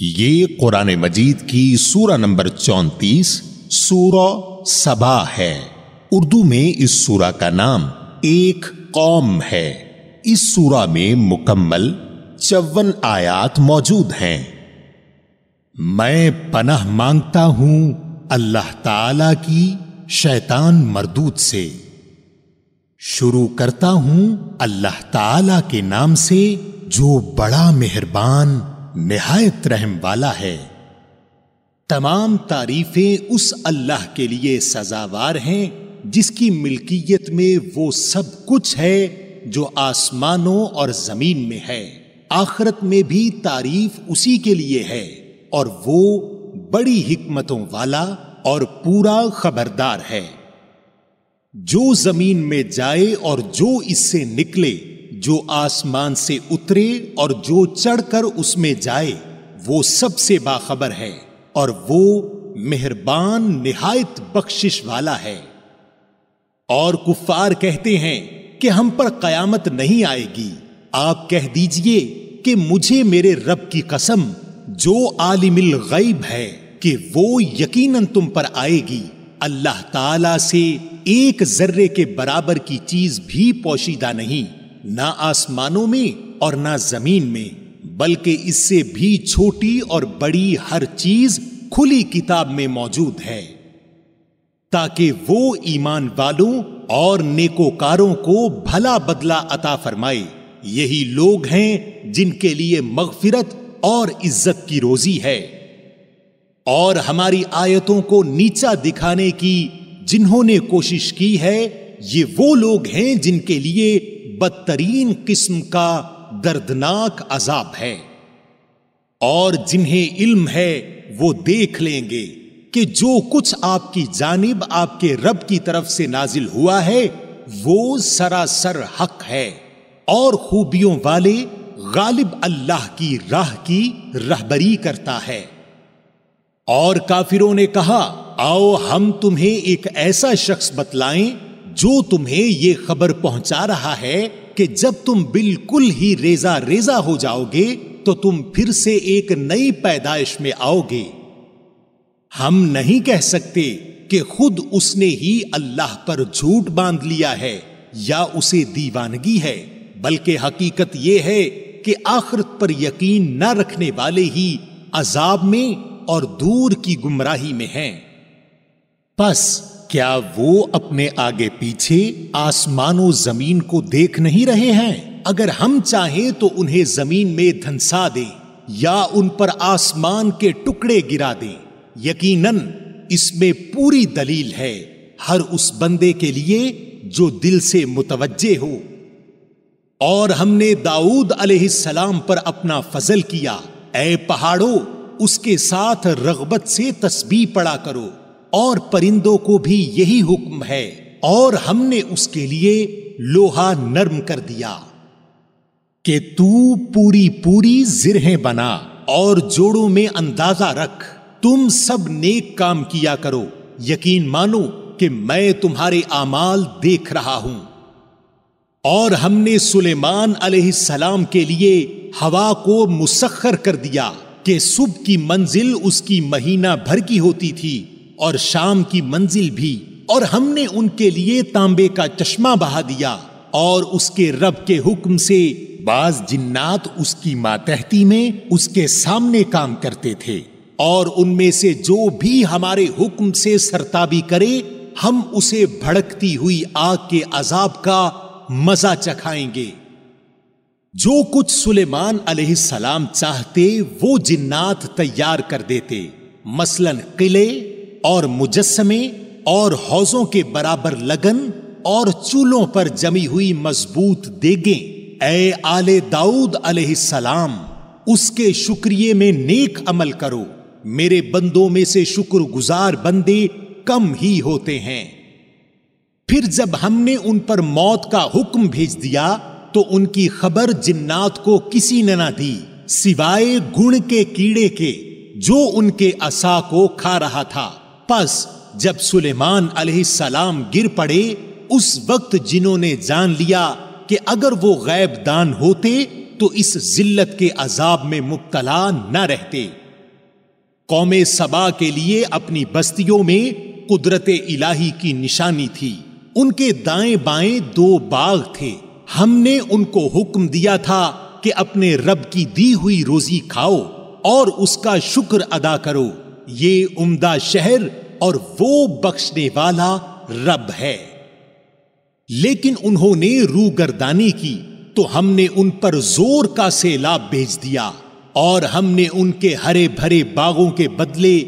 ये कुरान मजीद की सूरा नंबर चौंतीस सूरा सबा है उर्दू में इस सूरा का नाम एक कौम है इस सूरा में मुकम्मल चौवन आयात मौजूद हैं मैं पनाह मांगता हूं अल्लाह ताला की शैतान मरदूत से शुरू करता हूं अल्लाह ताला के नाम से जो बड़ा मेहरबान नहायत रहम वाला है तमाम तारीफें उस अल्लाह के लिए सजावार हैं जिसकी मिल्कियत में वो सब कुछ है जो आसमानों और जमीन में है आखरत में भी तारीफ उसी के लिए है और वो बड़ी हिकमतों वाला और पूरा खबरदार है जो जमीन में जाए और जो इससे निकले जो आसमान से उतरे और जो चढ़कर उसमें जाए वो सबसे बाखबर है और वो मेहरबान निहायत बख्शिश वाला है और कुफार कहते हैं कि हम पर कयामत नहीं आएगी आप कह दीजिए कि मुझे मेरे रब की कसम जो आलिमिल गैब है कि वो यकीनन तुम पर आएगी अल्लाह ताला से एक जर्रे के बराबर की चीज भी पोशीदा नहीं ना आसमानों में और ना जमीन में बल्कि इससे भी छोटी और बड़ी हर चीज खुली किताब में मौजूद है ताकि वो ईमान वालों और नेकोकारों को भला बदला अता फरमाए यही लोग हैं जिनके लिए मगफिरत और इज्जत की रोजी है और हमारी आयतों को नीचा दिखाने की जिन्होंने कोशिश की है ये वो लोग हैं जिनके लिए बदतरीन किस्म का दर्दनाक अजाब है और जिन्हें इल्म है वो देख लेंगे कि जो कुछ आपकी जानिब आपके रब की तरफ से नाजिल हुआ है वो सरासर हक है और खूबियों वाले गालिब अल्लाह की राह की रहबरी करता है और काफिरों ने कहा आओ हम तुम्हें एक ऐसा शख्स बतलाएं जो तुम्हें ये खबर पहुंचा रहा है कि जब तुम बिल्कुल ही रेजा रेजा हो जाओगे तो तुम फिर से एक नई पैदाइश में आओगे हम नहीं कह सकते कि खुद उसने ही अल्लाह पर झूठ बांध लिया है या उसे दीवानगी है बल्कि हकीकत यह है कि आखिरत पर यकीन न रखने वाले ही अजाब में और दूर की गुमराही में हैं बस क्या वो अपने आगे पीछे आसमानों जमीन को देख नहीं रहे हैं अगर हम चाहें तो उन्हें जमीन में धंसा दें या उन पर आसमान के टुकड़े गिरा दें यकीनन इसमें पूरी दलील है हर उस बंदे के लिए जो दिल से मुतवजे हो और हमने दाऊद अलैहिस्सलाम पर अपना फजल किया ए पहाड़ों उसके साथ रगबत से तस्बी पड़ा करो और परिंदों को भी यही हुक्म है और हमने उसके लिए लोहा नर्म कर दिया कि तू पूरी पूरी जिरहे बना और जोड़ों में अंदाजा रख तुम सब नेक काम किया करो यकीन मानो कि मैं तुम्हारे आमाल देख रहा हूं और हमने सुलेमान सलाम के लिए हवा को मुसखर कर दिया कि सुबह की मंजिल उसकी महीना भर की होती थी और शाम की मंजिल भी और हमने उनके लिए तांबे का चश्मा बहा दिया और उसके रब के हुक्म से बाज जिन्नात उसकी मातहती में उसके सामने काम करते थे और उनमें से जो भी हमारे हुक्म से सरताबी करे हम उसे भड़कती हुई आग के अजाब का मजा चखाएंगे जो कुछ सुलेमान सलाम चाहते वो जिन्नात तैयार कर देते मसलन किले और मुजस्मे और हौजों के बराबर लगन और चूलों पर जमी हुई मजबूत देगे ए आले दाऊद सलाम उसके शुक्रिये में नेक अमल करो मेरे बंदों में से शुक्रगुजार बंदे कम ही होते हैं फिर जब हमने उन पर मौत का हुक्म भेज दिया तो उनकी खबर जिन्नात को किसी ने ना दी सिवाय गुण के कीड़े के जो उनके असा को खा रहा था पस जब सुलेमान सलाम गिर पड़े उस वक्त जिन्होंने जान लिया कि अगर वो गैब दान होते तो इस जिल्लत के अजाब में मुबतला न रहते कौम सबा के लिए अपनी बस्तियों में कुदरत इलाही की निशानी थी उनके दाएं बाएं दो बाग थे हमने उनको हुक्म दिया था कि अपने रब की दी हुई रोजी खाओ और उसका शुक्र अदा करो ये उम्दा शहर और वो बख्शने वाला रब है लेकिन उन्होंने गर्दानी की तो हमने उन पर जोर का सैलाब भेज दिया और हमने उनके हरे भरे बागों के बदले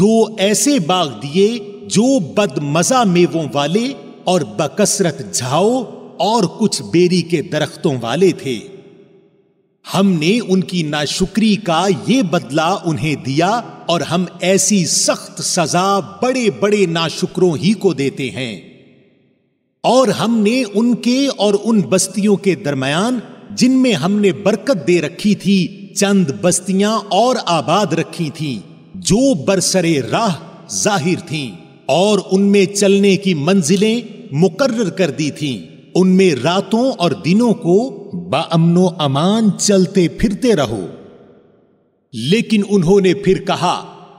दो ऐसे बाग दिए जो बदमजा मेवों वाले और बकसरत झाओ और कुछ बेरी के दरख्तों वाले थे हमने उनकी नाशुक्री का ये बदला उन्हें दिया और हम ऐसी सख्त सजा बड़े बड़े नाशुक्रों ही को देते हैं और हमने उनके और उन बस्तियों के दरमियान जिनमें हमने बरकत दे रखी थी चंद बस्तियां और आबाद रखी थी जो बरसरे राह जाहिर थीं और उनमें चलने की मंजिलें मुकर्र कर दी थीं उनमें रातों और दिनों को बामनो अमान चलते फिरते रहो लेकिन उन्होंने फिर कहा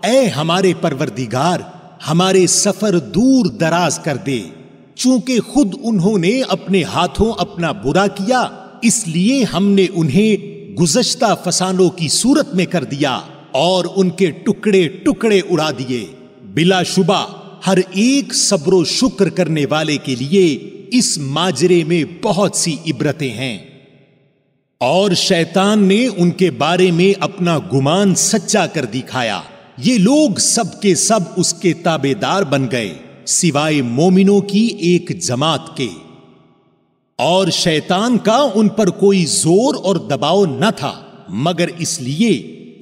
ए हमारे परवरदिगार हमारे सफर दूर दराज कर दे चूंकि खुद उन्होंने अपने हाथों अपना बुरा किया इसलिए हमने उन्हें गुजश्ता फसानों की सूरत में कर दिया और उनके टुकड़े टुकड़े उड़ा दिए बिलाशुबा हर एक सब्रो शुक्र करने वाले के लिए इस माजरे में बहुत सी इबरतें हैं और शैतान ने उनके बारे में अपना गुमान सच्चा कर दिखाया ये लोग सबके सब उसके ताबेदार बन गए सिवाय मोमिनों की एक जमात के और शैतान का उन पर कोई जोर और दबाव न था मगर इसलिए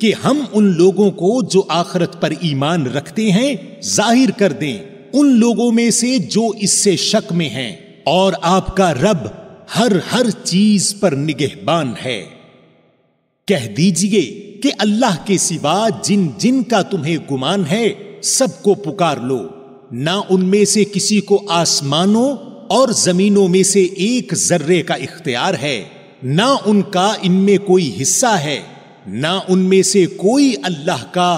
कि हम उन लोगों को जो आखरत पर ईमान रखते हैं जाहिर कर दें उन लोगों में से जो इससे शक में हैं और आपका रब हर हर चीज पर निगहबान है कह दीजिए कि अल्लाह के सिवा जिन जिन का तुम्हें गुमान है सबको पुकार लो ना उनमें से किसी को आसमानों और जमीनों में से एक जर्रे का इख्तियार है ना उनका इनमें कोई हिस्सा है ना उनमें से कोई अल्लाह का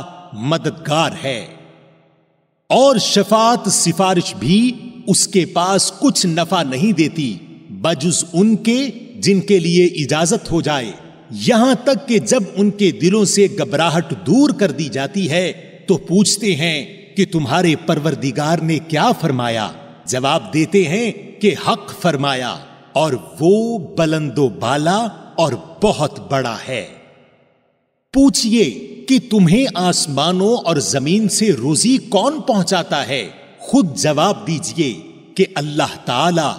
मददगार है और शफात सिफारिश भी उसके पास कुछ नफा नहीं देती बजुज उनके जिनके लिए इजाजत हो जाए यहां तक कि जब उनके दिलों से घबराहट दूर कर दी जाती है तो पूछते हैं कि तुम्हारे परवरदिगार ने क्या फरमाया जवाब देते हैं कि हक फरमाया और वो बलंदो बाला और बहुत बड़ा है पूछिए कि तुम्हें आसमानों और जमीन से रोजी कौन पहुंचाता है खुद जवाब दीजिए कि अल्लाह ताला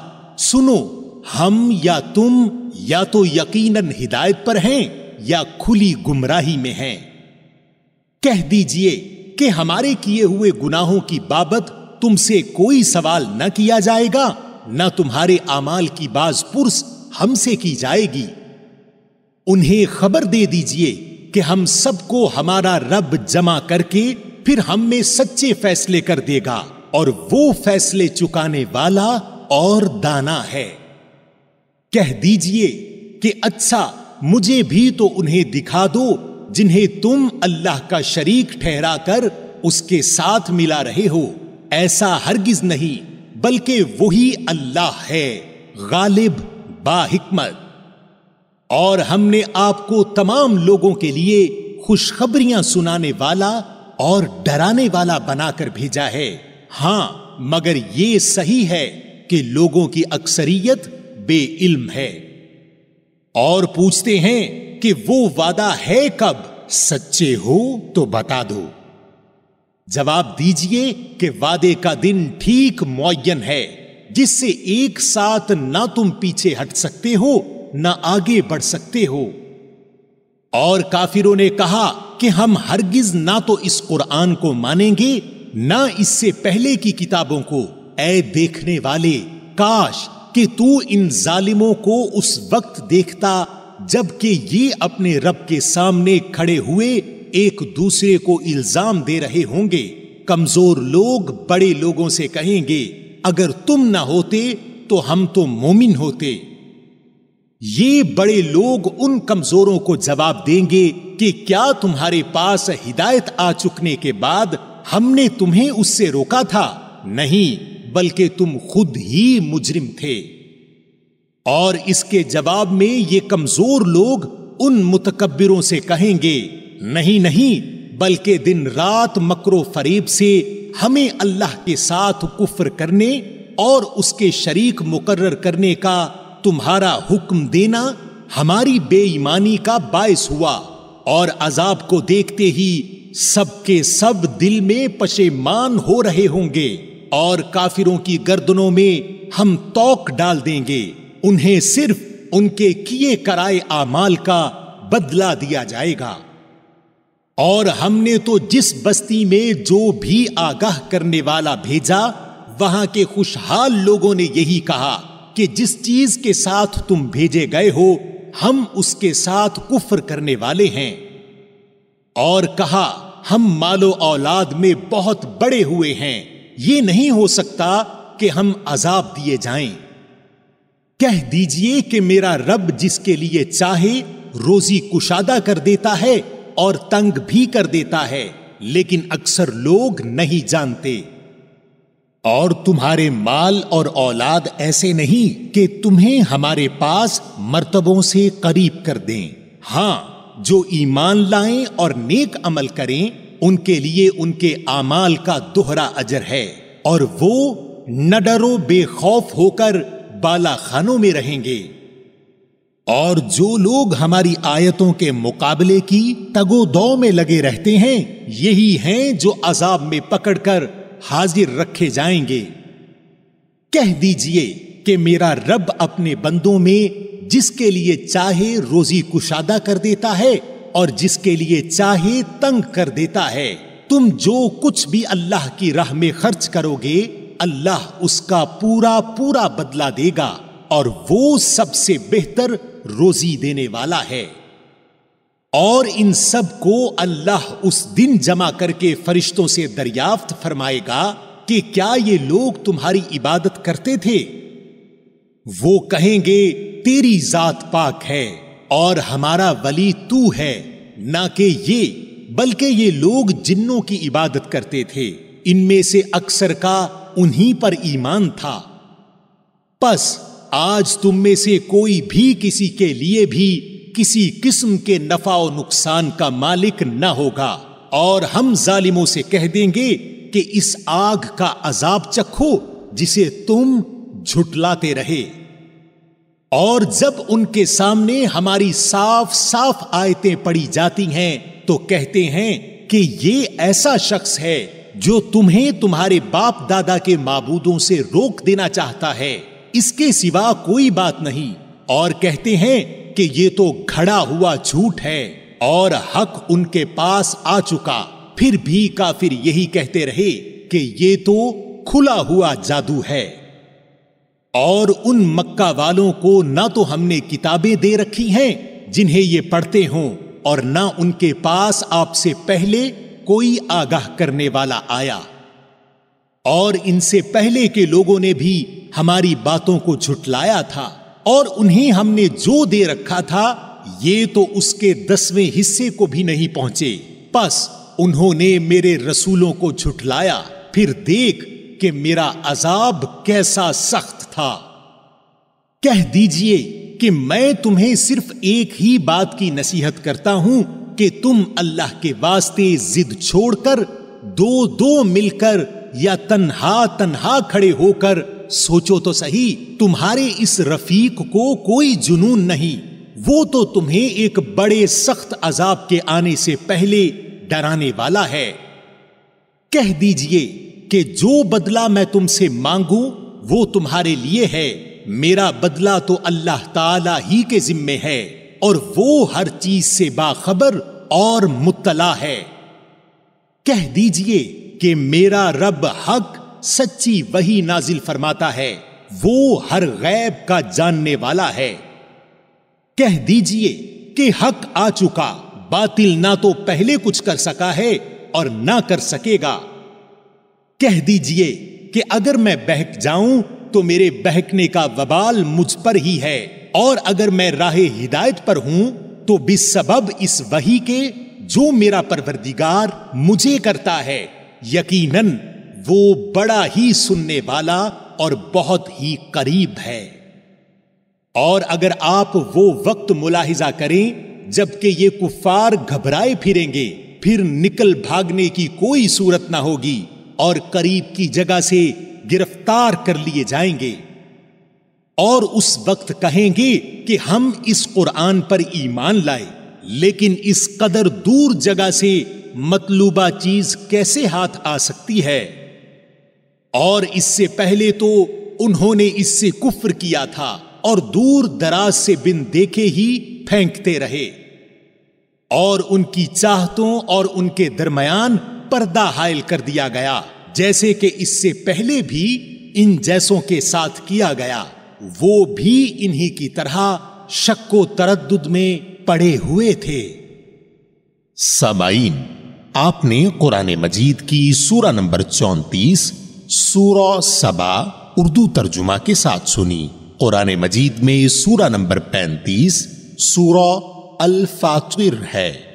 सुनो हम या तुम या तो यकीनन हिदायत पर हैं या खुली गुमराही में हैं कह दीजिए कि हमारे किए हुए गुनाहों की बाबत तुमसे कोई सवाल न किया जाएगा न तुम्हारे आमाल की बाज पुरस हमसे की जाएगी उन्हें खबर दे दीजिए कि हम सबको हमारा रब जमा करके फिर हम में सच्चे फैसले कर देगा और वो फैसले चुकाने वाला और दाना है कह दीजिए कि अच्छा मुझे भी तो उन्हें दिखा दो जिन्हें तुम अल्लाह का शरीक ठहरा कर उसके साथ मिला रहे हो ऐसा हरगिज नहीं बल्कि वही अल्लाह है गालिब बाहिकमत और हमने आपको तमाम लोगों के लिए खुशखबरियां सुनाने वाला और डराने वाला बनाकर भेजा है हां मगर ये सही है कि लोगों की अक्सरियत इल्म है और पूछते हैं कि वो वादा है कब सच्चे हो तो बता दो जवाब दीजिए कि वादे का दिन ठीक मुयन है जिससे एक साथ ना तुम पीछे हट सकते हो न आगे बढ़ सकते हो और काफिरों ने कहा कि हम हरगिज ना तो इस कुरान को मानेंगे ना इससे पहले की किताबों को ऐ देखने वाले काश कि तू इन जालिमों को उस वक्त देखता जबकि ये अपने रब के सामने खड़े हुए एक दूसरे को इल्जाम दे रहे होंगे कमजोर लोग बड़े लोगों से कहेंगे अगर तुम ना होते तो हम तो मोमिन होते ये बड़े लोग उन कमजोरों को जवाब देंगे कि क्या तुम्हारे पास हिदायत आ चुकने के बाद हमने तुम्हें उससे रोका था नहीं बल्कि तुम खुद ही मुजरिम थे और इसके जवाब में ये कमजोर लोग उन मुतकबिरों से कहेंगे नहीं नहीं बल्कि दिन रात मकरो फरीब से हमें अल्लाह के साथ कुफर करने और उसके शरीक मुकर्र करने का तुम्हारा हुक्म देना हमारी बेईमानी का बायस हुआ और अजाब को देखते ही सबके सब दिल में पशेमान हो रहे होंगे और काफिरों की गर्दनों में हम तोक डाल देंगे उन्हें सिर्फ उनके किए कराए आमाल का बदला दिया जाएगा और हमने तो जिस बस्ती में जो भी आगाह करने वाला भेजा वहां के खुशहाल लोगों ने यही कहा कि जिस चीज के साथ तुम भेजे गए हो हम उसके साथ कुफर करने वाले हैं और कहा हम मालो औलाद में बहुत बड़े हुए हैं ये नहीं हो सकता कि हम अजाब दिए जाएं। कह दीजिए कि मेरा रब जिसके लिए चाहे रोजी कुशादा कर देता है और तंग भी कर देता है लेकिन अक्सर लोग नहीं जानते और तुम्हारे माल और औलाद ऐसे नहीं कि तुम्हें हमारे पास मर्तबों से करीब कर दें हाँ जो ईमान लाएं और नेक अमल करें उनके लिए उनके आमाल का दोहरा अजर है और वो न डरो बेखौफ होकर बाला खानों में रहेंगे और जो लोग हमारी आयतों के मुकाबले की तगोदौ में लगे रहते हैं यही हैं जो अजाब में पकड़कर हाजिर रखे जाएंगे कह दीजिए कि मेरा रब अपने बंदों में जिसके लिए चाहे रोजी कुशादा कर देता है और जिसके लिए चाहे तंग कर देता है तुम जो कुछ भी अल्लाह की राह में खर्च करोगे अल्लाह उसका पूरा पूरा बदला देगा और वो सबसे बेहतर रोजी देने वाला है और इन सब को अल्लाह उस दिन जमा करके फरिश्तों से दरियाफ्त फरमाएगा कि क्या ये लोग तुम्हारी इबादत करते थे वो कहेंगे तेरी जात पाक है और हमारा वली तू है ना कि ये बल्कि ये लोग जिन्नों की इबादत करते थे इनमें से अक्सर का उन्हीं पर ईमान था बस आज तुम में से कोई भी किसी के लिए भी किसी किस्म के नफा और नुकसान का मालिक न होगा और हम जालिमों से कह देंगे कि इस आग का अजाब चखो जिसे तुम झुटलाते रहे और जब उनके सामने हमारी साफ साफ आयतें पड़ी जाती हैं तो कहते हैं कि ये ऐसा शख्स है जो तुम्हें तुम्हारे बाप दादा के माबूदों से रोक देना चाहता है इसके सिवा कोई बात नहीं और कहते हैं कि ये तो घड़ा हुआ झूठ है और हक उनके पास आ चुका फिर भी काफिर यही कहते रहे कि ये तो खुला हुआ जादू है और उन मक्का वालों को ना तो हमने किताबें दे रखी हैं जिन्हें ये पढ़ते हों और ना उनके पास आपसे पहले कोई आगाह करने वाला आया और इनसे पहले के लोगों ने भी हमारी बातों को झुटलाया था और उन्हें हमने जो दे रखा था ये तो उसके दसवें हिस्से को भी नहीं पहुंचे बस उन्होंने मेरे रसूलों को झुठलाया फिर देख कि मेरा अजाब कैसा सख्त था कह दीजिए कि मैं तुम्हें सिर्फ एक ही बात की नसीहत करता हूं कि तुम अल्लाह के वास्ते जिद छोड़कर दो दो मिलकर या तन्हा तन्हा खड़े होकर सोचो तो सही तुम्हारे इस रफीक को कोई जुनून नहीं वो तो तुम्हें एक बड़े सख्त अजाब के आने से पहले डराने वाला है कह दीजिए कि जो बदला मैं तुमसे मांगू वो तुम्हारे लिए है मेरा बदला तो अल्लाह ताला ही के जिम्मे है और वो हर चीज से बाखबर और मुतला है कह दीजिए कि मेरा रब हक सच्ची वही नाजिल फरमाता है वो हर गैब का जानने वाला है कह दीजिए कि हक आ चुका बातिल ना तो पहले कुछ कर सका है और ना कर सकेगा कह दीजिए कि अगर मैं बहक जाऊं तो मेरे बहकने का वबाल मुझ पर ही है और अगर मैं राह हिदायत पर हूं तो बिसबब इस वही के जो मेरा परवरदिगार मुझे करता है यकीनन वो बड़ा ही सुनने वाला और बहुत ही करीब है और अगर आप वो वक्त मुलाहिजा करें जबकि ये कुफार घबराए फिरेंगे फिर निकल भागने की कोई सूरत ना होगी और करीब की जगह से गिरफ्तार कर लिए जाएंगे और उस वक्त कहेंगे कि हम इस कुरान पर ईमान लाए लेकिन इस कदर दूर जगह से मतलूबा चीज कैसे हाथ आ सकती है और इससे पहले तो उन्होंने इससे कुफ्र किया था और दूर दराज से बिन देखे ही फेंकते रहे और उनकी चाहतों और उनके दरमयान पर्दा हायल कर दिया गया जैसे कि इससे पहले भी इन जैसों के साथ किया गया वो भी इन्हीं की तरह शक्को तरद में पड़े हुए थे समाइन आपने कुरान मजीद की सूरा नंबर चौंतीस सूरा सबा उर्दू तर्जुमा के साथ सुनी कुरान मजीद में सूरा नंबर पैंतीस सूरा अल फातिर है